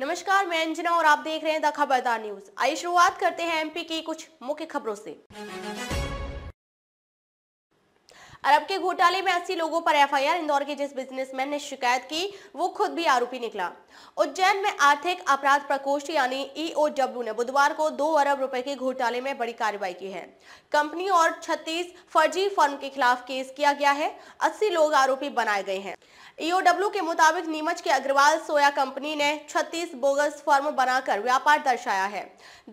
नमस्कार मैं अंजना और आप देख रहे हैं द खबरदार न्यूज आइए शुरुआत करते हैं एमपी की कुछ मुख्य खबरों से अरब के घोटाले में अस्सी लोगों पर एफआईआर इंदौर के जिस बिजनेसमैन ने शिकायत की वो खुद भी आरोपी निकला उज्जैन में आर्थिक अपराध प्रकोष्ठ यानी ईओडब्ल्यू e ने बुधवार को दो अरब रुपए के घोटाले में बड़ी कार्रवाई की है कंपनी और छत्तीस फर्जी फर्म के खिलाफ केस किया गया है अस्सी लोग आरोपी बनाए गए हैं ईओडब्ल्यू e के मुताबिक नीमच के अग्रवाल सोया कंपनी ने छत्तीस बोगस फर्म बनाकर व्यापार दर्शाया है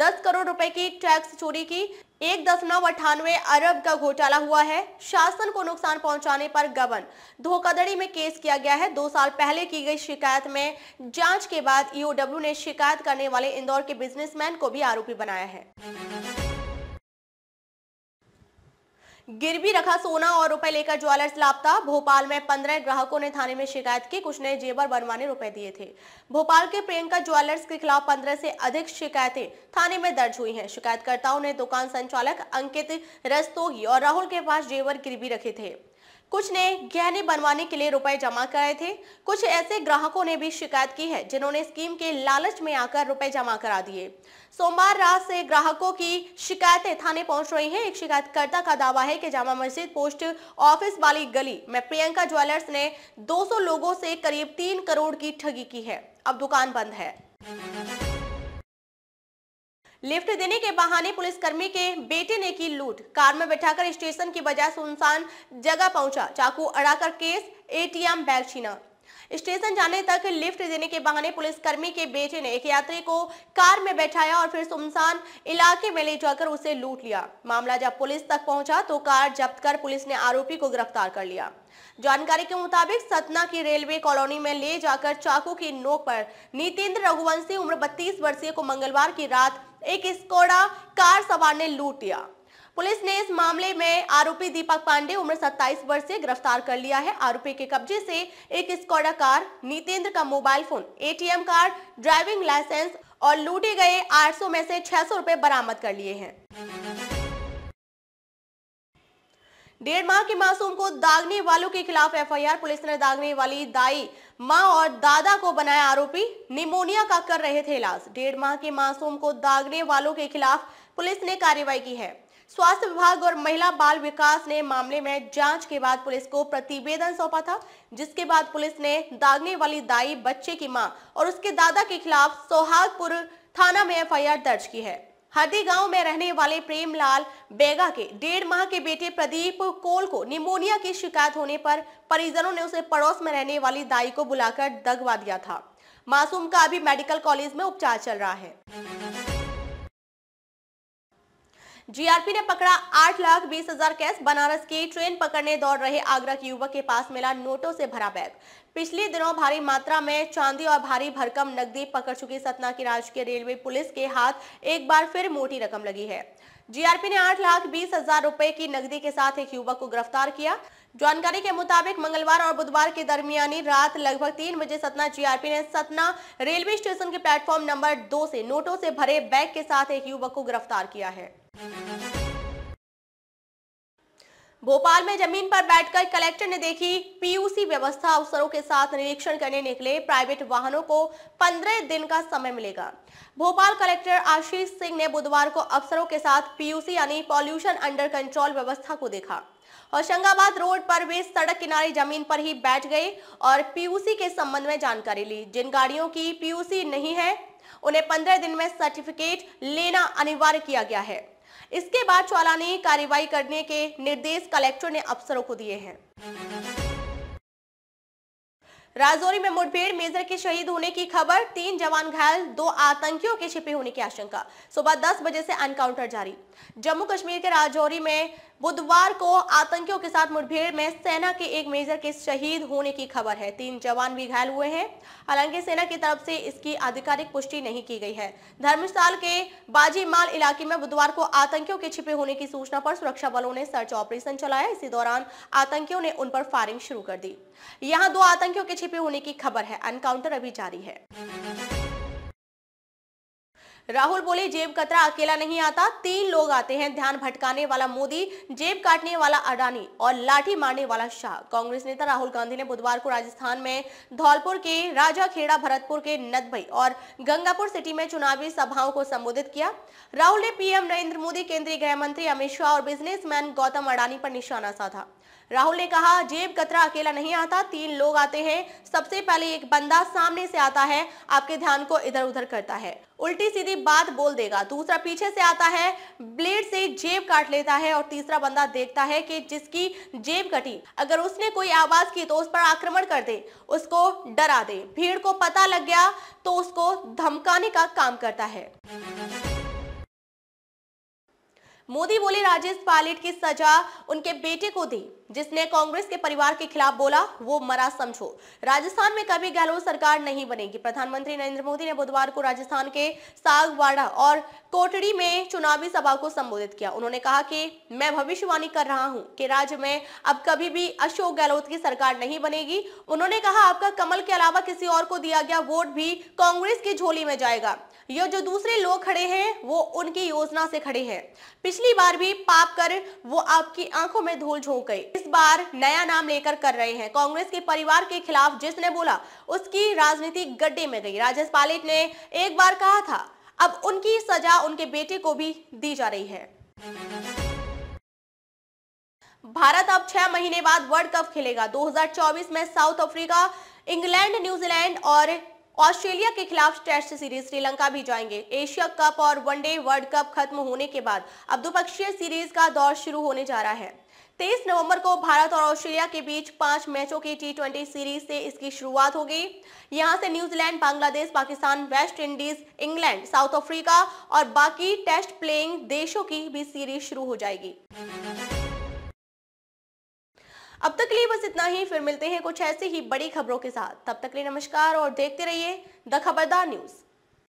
दस करोड़ रुपए की टैक्स चोरी की एक दशमलव अठानवे अरब का घोटाला हुआ है शासन को नुकसान पहुंचाने पर गबन धोखाधड़ी में केस किया गया है दो साल पहले की गई शिकायत में जांच के बाद ईओडब्ल्यू e ने शिकायत करने वाले इंदौर के बिजनेसमैन को भी आरोपी बनाया है गिरवी रखा सोना और रुपए लेकर ज्वेलर्स लापता भोपाल में पंद्रह ग्राहकों ने थाने में शिकायत की कुछ ने जेबर बनवाने रुपए दिए थे भोपाल के प्रियंका ज्वेलर्स के खिलाफ पंद्रह से अधिक शिकायतें थाने में दर्ज हुई हैं शिकायतकर्ताओं ने दुकान संचालक अंकित रस्तोगी और राहुल के पास जेवर गिरवी रखे थे कुछ ने गहने बनवाने के लिए रुपए जमा कराए थे कुछ ऐसे ग्राहकों ने भी शिकायत की है जिन्होंने स्कीम के लालच में आकर रुपए जमा करा दिए सोमवार रात से ग्राहकों की शिकायतें थाने पहुंच रही हैं एक शिकायतकर्ता का दावा है कि जामा मस्जिद पोस्ट ऑफिस वाली गली में प्रियंका ज्वेलर्स ने दो लोगों से करीब तीन करोड़ की ठगी की है अब दुकान बंद है लिफ्ट देने के बहाने पुलिसकर्मी के बेटे ने की लूट कार में बैठाकर स्टेशन की बजाय सुनसान जगह पहुंचा चाकू अड़ाकर केस एटीएम बैग छीना स्टेशन जाने तक लिफ्ट देने के बहाने पुलिसकर्मी के बेटे ने एक यात्री को कार में बैठाया और फिर सुनसान इलाके में ले जाकर उसे लूट लिया मामला जब पुलिस तक पहुंचा तो कार जब्त कर पुलिस ने आरोपी को गिरफ्तार कर लिया जानकारी के मुताबिक सतना की रेलवे कॉलोनी में ले जाकर चाकू की नोक पर नितेंद्र रघुवंशी उम्र बत्तीस वर्षीय को मंगलवार की रात एक स्कोडा कार सवार ने लूट लिया पुलिस ने इस मामले में आरोपी दीपक पांडे उम्र 27 वर्ष से गिरफ्तार कर लिया है आरोपी के कब्जे से एक स्कोडा कार नितेंद्र का mobile phone ATM card driving licence और लूटे गए 800 में से 600 रुपए बरामद कर लिए हैं डेढ़ माह के मासूम को दागने वालों के खिलाफ एफआईआर पुलिस ने दागने वाली दाई माँ और दादा को बनाया आरोपी निमोनिया का कर रहे थे इलाज डेढ़ माह के मासूम को दागने वालों के खिलाफ पुलिस ने कार्रवाई की है स्वास्थ्य विभाग और महिला बाल विकास ने मामले में जांच के बाद पुलिस को प्रतिवेदन सौंपा था जिसके बाद पुलिस ने दागने वाली दाई बच्चे की मां और उसके दादा के खिलाफ सोहागपुर थाना में एफआईआर दर्ज की है हदी गांव में रहने वाले प्रेमलाल बेगा के डेढ़ माह के बेटे प्रदीप कोल को निमोनिया की शिकायत होने पर परिजनों ने उसे पड़ोस में रहने वाली दाई को बुलाकर दगवा दिया था मासूम का अभी मेडिकल कॉलेज में उपचार चल रहा है जीआरपी ने पकड़ा आठ लाख बीस हजार कैश बनारस की ट्रेन पकड़ने दौड़ रहे आगरा के युवक के पास मिला नोटों से भरा बैग पिछले दिनों भारी मात्रा में चांदी और भारी भरकम नकदी पकड़ चुकी सतना की राजकीय रेलवे पुलिस के हाथ एक बार फिर मोटी रकम लगी है जीआरपी ने आठ लाख बीस हजार रूपए की नकदी के साथ एक युवक को गिरफ्तार किया जानकारी के मुताबिक मंगलवार और बुधवार के दरमियानी रात लगभग तीन बजे सतना जीआरपी ने सतना रेलवे स्टेशन के प्लेटफॉर्म नंबर दो से नोटों से भरे बैग के साथ एक युवक को गिरफ्तार किया है भोपाल में जमीन पर बैठकर कलेक्टर ने देखी पीयूसी व्यवस्था अफसरों के साथ निरीक्षण करने निकले प्राइवेट वाहनों को 15 दिन का समय मिलेगा भोपाल कलेक्टर आशीष सिंह ने बुधवार को अफसरों के साथ पीयूसी यानी पॉल्यूशन अंडर कंट्रोल व्यवस्था को देखा होशंगाबाद रोड पर वे सड़क किनारे जमीन पर ही बैठ गए और पीयूसी के संबंध में जानकारी ली जिन गाड़ियों की पीयूसी नहीं है उन्हें पंद्रह दिन में सर्टिफिकेट लेना अनिवार्य किया गया है इसके बाद चालानी कार्रवाई करने के निर्देश कलेक्टर ने अफसरों को दिए हैं राजौरी में मुठभेड़ मेजर के शहीद होने की खबर तीन जवान घायल दो आतंकियों के छिपे होने की आशंका सुबह 10 बजे से एनकाउंटर जारी जम्मू कश्मीर के राजौरी में बुधवार को आतंकियों के साथ मुठभेड़ में सेना के एक मेजर के शहीद होने की खबर है तीन जवान भी घायल हुए हैं हालांकि सेना की तरफ से इसकी आधिकारिक पुष्टि नहीं की गई है धर्मशाल के बाजीमाल इलाके में बुधवार को आतंकियों के छिपे होने की सूचना पर सुरक्षा बलों ने सर्च ऑपरेशन चलाया इसी दौरान आतंकियों ने उन पर फायरिंग शुरू कर दी यहाँ दो आतंकियों के छिपे होने की खबर है एनकाउंटर अभी जारी है राहुल बोले जेब कतरा अकेला नहीं आता तीन लोग आते हैं ध्यान भटकाने वाला मोदी जेब काटने वाला अडानी और लाठी मारने वाला शाह कांग्रेस नेता राहुल गांधी ने बुधवार को राजस्थान में धौलपुर के राजा खेड़ा भरतपुर के नदबई और गंगापुर सिटी में चुनावी सभाओं को संबोधित किया राहुल ने पीएम नरेंद्र मोदी केंद्रीय गृह मंत्री अमित शाह और बिजनेसमैन गौतम अडानी पर निशाना साधा राहुल ने कहा जेब कतरा अकेला नहीं आता तीन लोग आते हैं सबसे पहले एक बंदा सामने से आता है आपके ध्यान को इधर उधर करता है उल्टी सीधी बात बोल देगा दूसरा पीछे से आता है ब्लेड से जेब काट लेता है और तीसरा बंदा देखता है कि जिसकी जेब कटी अगर उसने कोई आवाज की तो उस पर आक्रमण कर दे उसको डरा दे भीड़ को पता लग गया तो उसको धमकाने का काम करता है मोदी बोले राजेश पायलट की सजा उनके बेटे को दी जिसने कांग्रेस के परिवार के खिलाफ बोला वो मरा समझो राजस्थान में कभी गहलोत सरकार नहीं बनेगी प्रधानमंत्री नरेंद्र मोदी ने बुधवार को राजस्थान के सागवाड़ा और कोटड़ी में चुनावी सभा को संबोधित किया उन्होंने कहा कि मैं भविष्यवाणी कर रहा हूं कि राज्य में अब कभी भी अशोक गहलोत की सरकार नहीं बनेगी उन्होंने कहा आपका कमल के अलावा किसी और को दिया गया वोट भी कांग्रेस की झोली में जाएगा ये जो दूसरे लोग खड़े हैं वो उनकी योजना से खड़े हैं पिछली बार भी पाप कर वो आपकी आंखों में धूल झोंक गए इस बार नया नाम लेकर कर रहे हैं कांग्रेस के परिवार के खिलाफ जिसने बोला उसकी राजनीति गड्ढे में गई राजेश पालिट ने एक बार कहा था अब उनकी सजा उनके बेटे को भी दी जा रही है भारत अब छह महीने बाद वर्ल्ड कप खेलेगा 2024 में साउथ अफ्रीका इंग्लैंड न्यूजीलैंड और ऑस्ट्रेलिया के खिलाफ टेस्ट सीरीज श्रीलंका भी जाएंगे एशिया कप और वनडे वर्ल्ड कप खत्म होने के बाद अब द्विपक्षीय सीरीज का दौर शुरू होने जा रहा है 23 नवंबर को भारत और ऑस्ट्रेलिया के बीच पांच मैचों की टी सीरीज से इसकी शुरुआत होगी यहां से New Zealand Bangladesh Pakistan West Indies England south Africa और बाकी टेस्ट प्लेइंग देशों की भी सीरीज शुरू हो जाएगी अब तक लिए बस इतना ही फिर मिलते हैं कुछ ऐसी ही बड़ी खबरों के साथ तब तक लिए नमस्कार और देखते रहिए द खबरदार न्यूज़